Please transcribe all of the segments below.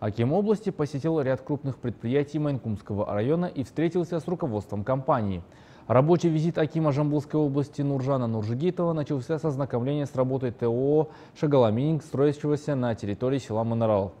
Аким области посетил ряд крупных предприятий Майнкумского района и встретился с руководством компании. Рабочий визит Акима Жамбулской области Нуржана Нуржигитова начался с ознакомления с работой ТОО «Шагаламининг», строящегося на территории села Монорал.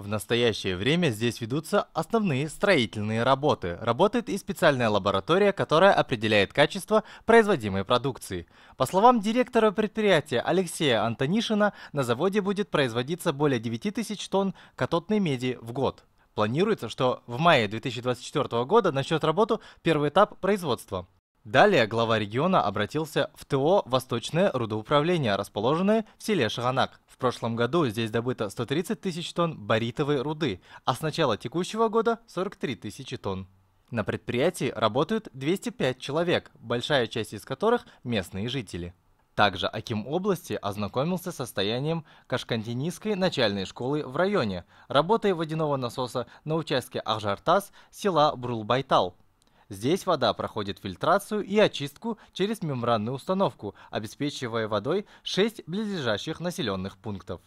В настоящее время здесь ведутся основные строительные работы. Работает и специальная лаборатория, которая определяет качество производимой продукции. По словам директора предприятия Алексея Антонишина, на заводе будет производиться более 9000 тонн катодной меди в год. Планируется, что в мае 2024 года начнет работу первый этап производства. Далее глава региона обратился в ТО «Восточное рудоуправление», расположенное в селе Шаганак. В прошлом году здесь добыто 130 тысяч тонн баритовой руды, а с начала текущего года 43 тысячи тонн. На предприятии работают 205 человек, большая часть из которых – местные жители. Также Аким области ознакомился с состоянием Кашкантинийской начальной школы в районе, работой водяного насоса на участке Ахжартас села Брулбайтал – Здесь вода проходит фильтрацию и очистку через мембранную установку, обеспечивая водой 6 близлежащих населенных пунктов.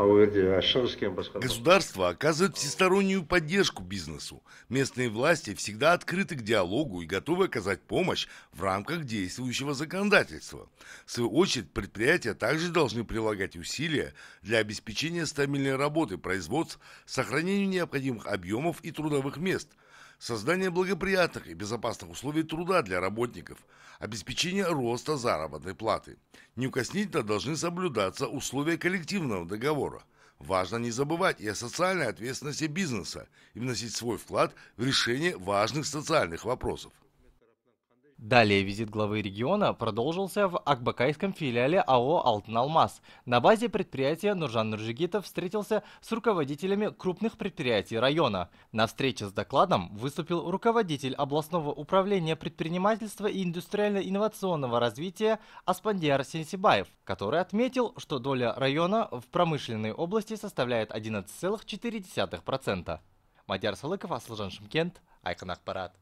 А а Государство оказывает всестороннюю поддержку бизнесу. Местные власти всегда открыты к диалогу и готовы оказать помощь в рамках действующего законодательства. В свою очередь, предприятия также должны прилагать усилия для обеспечения стабильной работы производств, сохранения необходимых объемов и трудовых мест – создание благоприятных и безопасных условий труда для работников, обеспечение роста заработной платы. Неукоснительно должны соблюдаться условия коллективного договора. Важно не забывать и о социальной ответственности бизнеса и вносить свой вклад в решение важных социальных вопросов. Далее визит главы региона продолжился в Акбакайском филиале АО «Алтын-Алмаз». На базе предприятия Нуржан Нуржигитов встретился с руководителями крупных предприятий района. На встрече с докладом выступил руководитель областного управления предпринимательства и индустриально-инновационного развития Аспандиар Сенсибаев, который отметил, что доля района в промышленной области составляет 11,4%. Мадьяр Салыков, Аслжан Шымкент, Айкан Ахпарат.